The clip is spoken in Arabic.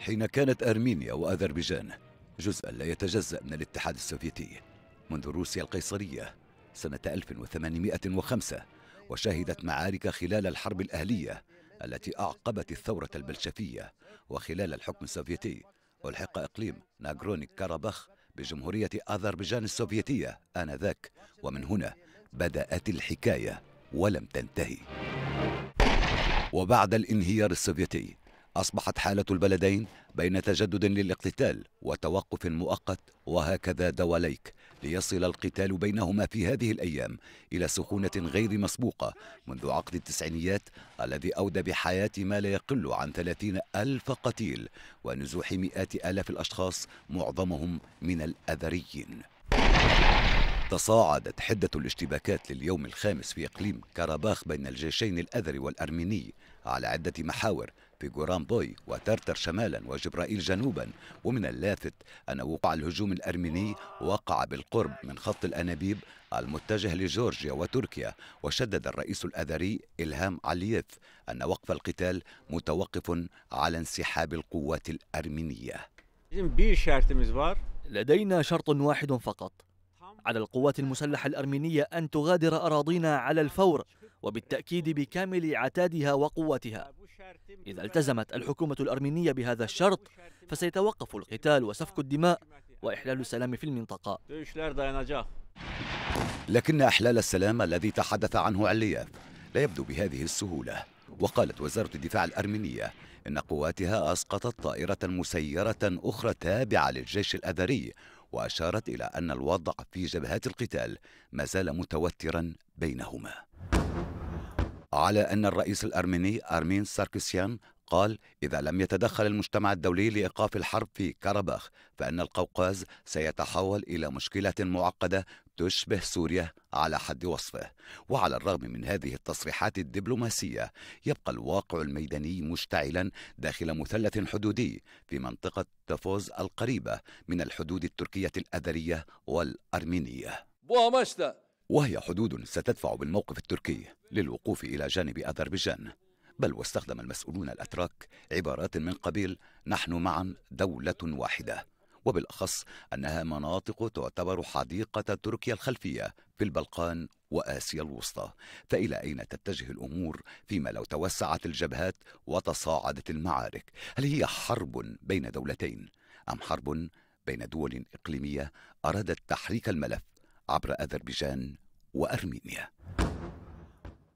حين كانت أرمينيا وأذربيجان جزءا لا يتجزأ من الاتحاد السوفيتي منذ روسيا القيصرية سنة 1805 وشهدت معارك خلال الحرب الأهلية التي أعقبت الثورة البلشفية وخلال الحكم السوفيتي ألحق إقليم ناغروني كاراباخ بجمهورية أذربيجان السوفيتية آنذاك ومن هنا بدأت الحكاية ولم تنتهي وبعد الانهيار السوفيتي أصبحت حالة البلدين بين تجدد للاقتتال وتوقف مؤقت وهكذا دواليك ليصل القتال بينهما في هذه الأيام إلى سخونة غير مسبوقة منذ عقد التسعينيات الذي أودى بحياة ما لا يقل عن ثلاثين ألف قتيل ونزوح مئات آلاف الأشخاص معظمهم من الأذريين تصاعدت حدة الاشتباكات لليوم الخامس في إقليم كرباخ بين الجيشين الأذري والأرميني على عدة محاور بجورام بوي وترتر شمالا وجبرائيل جنوبا ومن اللافت أن وقع الهجوم الأرميني وقع بالقرب من خط الأنابيب المتجه لجورجيا وتركيا وشدد الرئيس الأذري إلهام علييف أن وقف القتال متوقف على انسحاب القوات الأرمينية لدينا شرط واحد فقط على القوات المسلحة الأرمينية أن تغادر أراضينا على الفور وبالتأكيد بكامل عتادها وقوتها إذا التزمت الحكومة الأرمينية بهذا الشرط فسيتوقف القتال وسفك الدماء وإحلال السلام في المنطقة لكن إحلال السلام الذي تحدث عنه علياف لا يبدو بهذه السهولة وقالت وزارة الدفاع الأرمينية إن قواتها أسقطت طائرة مسيرة أخرى تابعة للجيش الأذري وأشارت إلى أن الوضع في جبهات القتال ما زال متوترا بينهما على أن الرئيس الأرميني أرمين ساركسيان قال إذا لم يتدخل المجتمع الدولي لإيقاف الحرب في كرباخ فإن القوقاز سيتحول إلى مشكلة معقدة تشبه سوريا على حد وصفه وعلى الرغم من هذه التصريحات الدبلوماسية يبقى الواقع الميداني مشتعلا داخل مثلث حدودي في منطقة تفوز القريبة من الحدود التركية الأذرية والأرمينية وهي حدود ستدفع بالموقف التركي للوقوف إلى جانب أذربيجان بل واستخدم المسؤولون الأتراك عبارات من قبيل نحن معا دولة واحدة وبالأخص أنها مناطق تعتبر حديقة تركيا الخلفية في البلقان وآسيا الوسطى فإلى أين تتجه الأمور فيما لو توسعت الجبهات وتصاعدت المعارك هل هي حرب بين دولتين أم حرب بين دول إقليمية أرادت تحريك الملف عبر أذربيجان وأرمينيا